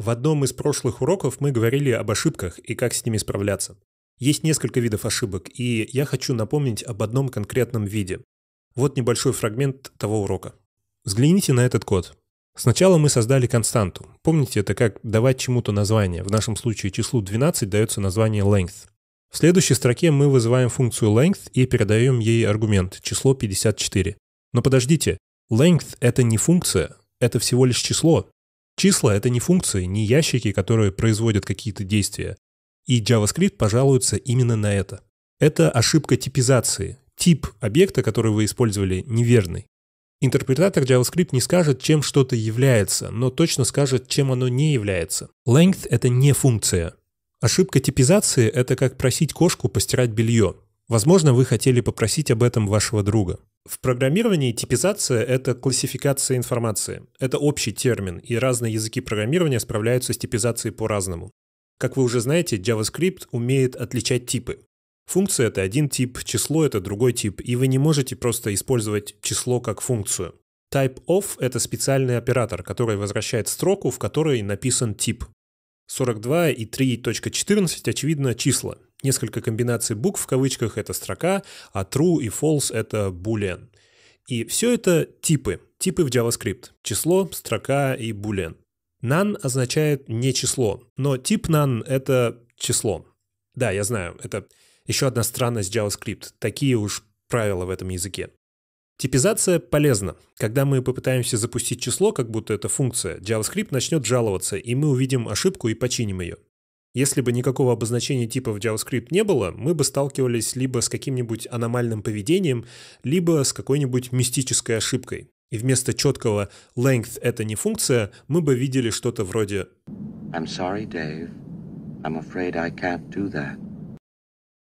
В одном из прошлых уроков мы говорили об ошибках и как с ними справляться. Есть несколько видов ошибок, и я хочу напомнить об одном конкретном виде. Вот небольшой фрагмент того урока. Взгляните на этот код. Сначала мы создали константу. Помните, это как давать чему-то название. В нашем случае числу 12 дается название length. В следующей строке мы вызываем функцию length и передаем ей аргумент, число 54. Но подождите, length — это не функция, это всего лишь число. Числа — это не функции, не ящики, которые производят какие-то действия. И JavaScript пожалуется именно на это. Это ошибка типизации. Тип объекта, который вы использовали, неверный. Интерпретатор JavaScript не скажет, чем что-то является, но точно скажет, чем оно не является. Length — это не функция. Ошибка типизации — это как просить кошку постирать белье. Возможно, вы хотели попросить об этом вашего друга. В программировании типизация — это классификация информации. Это общий термин, и разные языки программирования справляются с типизацией по-разному. Как вы уже знаете, JavaScript умеет отличать типы. Функция — это один тип, число — это другой тип, и вы не можете просто использовать число как функцию. Type of — это специальный оператор, который возвращает строку, в которой написан тип. 42 и 3.14 очевидно числа, Несколько комбинаций букв в кавычках — это строка, а true и false — это boolean. И все это типы. Типы в JavaScript. Число, строка и boolean. None означает не число, но тип none — это число. Да, я знаю, это еще одна странность JavaScript. Такие уж правила в этом языке. Типизация полезна. Когда мы попытаемся запустить число, как будто это функция, JavaScript начнет жаловаться, и мы увидим ошибку и починим ее. Если бы никакого обозначения типа в JavaScript не было, мы бы сталкивались либо с каким-нибудь аномальным поведением, либо с какой-нибудь мистической ошибкой. И вместо четкого length — это не функция, мы бы видели что-то вроде I'm sorry, Dave. I'm afraid I can't do that.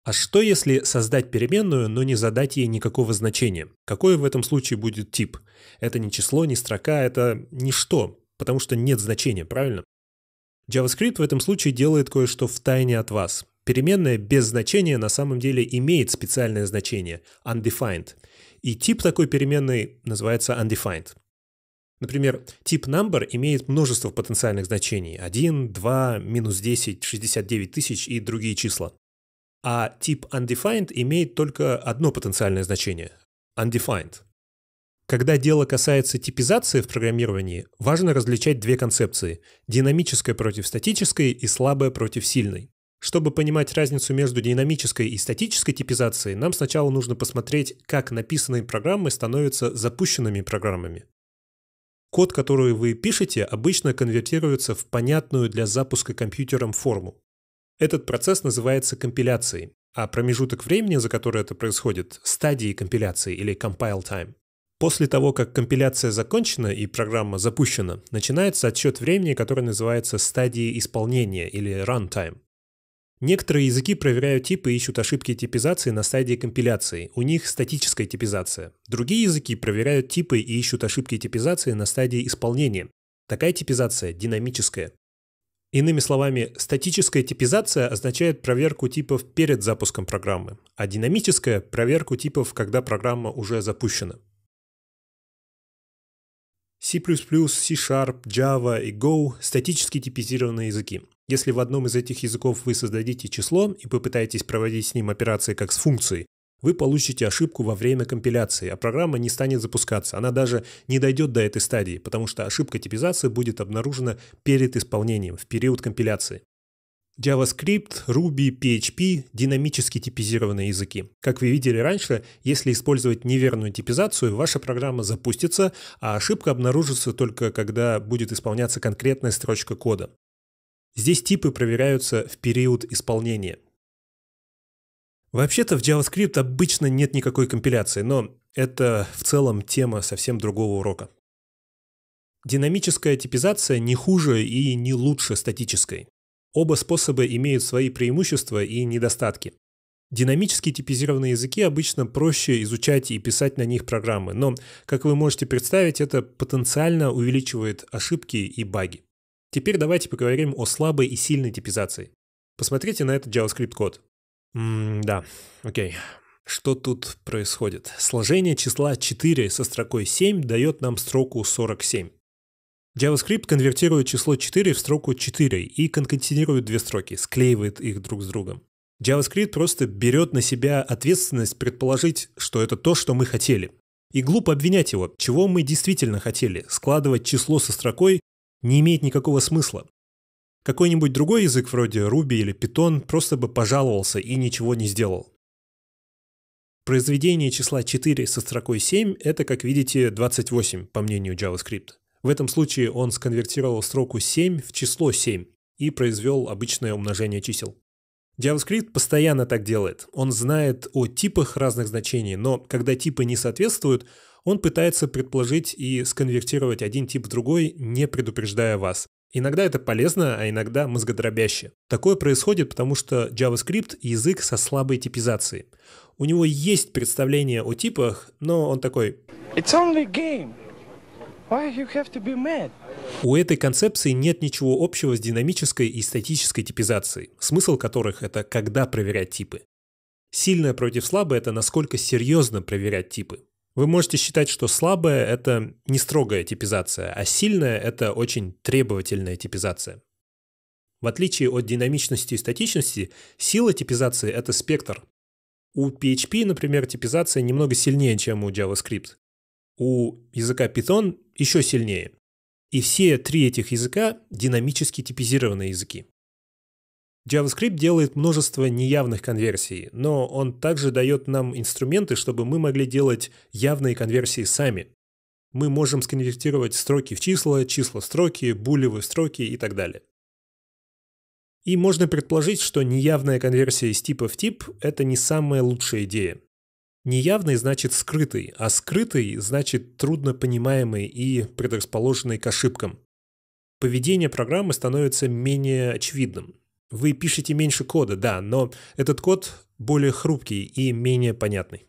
А что если создать переменную, но не задать ей никакого значения? Какой в этом случае будет тип? Это не число, не строка, это ничто, потому что нет значения, правильно? JavaScript в этом случае делает кое-что в тайне от вас. Переменная без значения на самом деле имеет специальное значение – undefined. И тип такой переменной называется undefined. Например, тип number имеет множество потенциальных значений – 1, 2, минус 10, 69 тысяч и другие числа. А тип undefined имеет только одно потенциальное значение – undefined – когда дело касается типизации в программировании, важно различать две концепции – динамическая против статической и слабая против сильной. Чтобы понимать разницу между динамической и статической типизацией, нам сначала нужно посмотреть, как написанные программы становятся запущенными программами. Код, который вы пишете, обычно конвертируется в понятную для запуска компьютером форму. Этот процесс называется компиляцией, а промежуток времени, за который это происходит, стадии компиляции или compile time. После того, как компиляция закончена и программа запущена, начинается отсчет времени, который называется стадией исполнения или runtime. Некоторые языки проверяют типы и ищут ошибки типизации на стадии компиляции. У них статическая типизация. Другие языки проверяют типы и ищут ошибки типизации на стадии исполнения. Такая типизация динамическая. Иными словами, статическая типизация означает проверку типов перед запуском программы, а динамическая – проверку типов, когда программа уже запущена. C++, C-Sharp, Java и Go – статически типизированные языки. Если в одном из этих языков вы создадите число и попытаетесь проводить с ним операции как с функцией, вы получите ошибку во время компиляции, а программа не станет запускаться. Она даже не дойдет до этой стадии, потому что ошибка типизации будет обнаружена перед исполнением, в период компиляции. JavaScript, Ruby, PHP – динамически типизированные языки. Как вы видели раньше, если использовать неверную типизацию, ваша программа запустится, а ошибка обнаружится только когда будет исполняться конкретная строчка кода. Здесь типы проверяются в период исполнения. Вообще-то в JavaScript обычно нет никакой компиляции, но это в целом тема совсем другого урока. Динамическая типизация не хуже и не лучше статической. Оба способа имеют свои преимущества и недостатки. Динамически типизированные языки обычно проще изучать и писать на них программы, но, как вы можете представить, это потенциально увеличивает ошибки и баги. Теперь давайте поговорим о слабой и сильной типизации. Посмотрите на этот JavaScript код. М да, окей. Что тут происходит? Сложение числа 4 со строкой 7 дает нам строку 47. JavaScript конвертирует число 4 в строку 4 и конкатенирует две строки, склеивает их друг с другом. JavaScript просто берет на себя ответственность предположить, что это то, что мы хотели. И глупо обвинять его, чего мы действительно хотели. Складывать число со строкой не имеет никакого смысла. Какой-нибудь другой язык вроде Ruby или Python просто бы пожаловался и ничего не сделал. Произведение числа 4 со строкой 7 – это, как видите, 28, по мнению JavaScript. В этом случае он сконвертировал строку 7 в число 7 и произвел обычное умножение чисел. JavaScript постоянно так делает. Он знает о типах разных значений, но когда типы не соответствуют, он пытается предположить и сконвертировать один тип в другой, не предупреждая вас. Иногда это полезно, а иногда мозгодробяще. Такое происходит, потому что JavaScript — язык со слабой типизацией. У него есть представление о типах, но он такой... It's only game. У этой концепции нет ничего общего с динамической и статической типизацией, смысл которых это когда проверять типы. Сильное против слабое – это насколько серьезно проверять типы. Вы можете считать, что слабая – это не строгая типизация, а сильная – это очень требовательная типизация. В отличие от динамичности и статичности, сила типизации – это спектр. У PHP, например, типизация немного сильнее, чем у JavaScript у языка Python еще сильнее. И все три этих языка – динамически типизированные языки. JavaScript делает множество неявных конверсий, но он также дает нам инструменты, чтобы мы могли делать явные конверсии сами. Мы можем сконвертировать строки в числа, числа в строки, булевые строки и так далее. И можно предположить, что неявная конверсия из типа в тип – это не самая лучшая идея. Неявный значит скрытый, а скрытый значит трудно понимаемый и предрасположенный к ошибкам. Поведение программы становится менее очевидным. Вы пишете меньше кода, да, но этот код более хрупкий и менее понятный.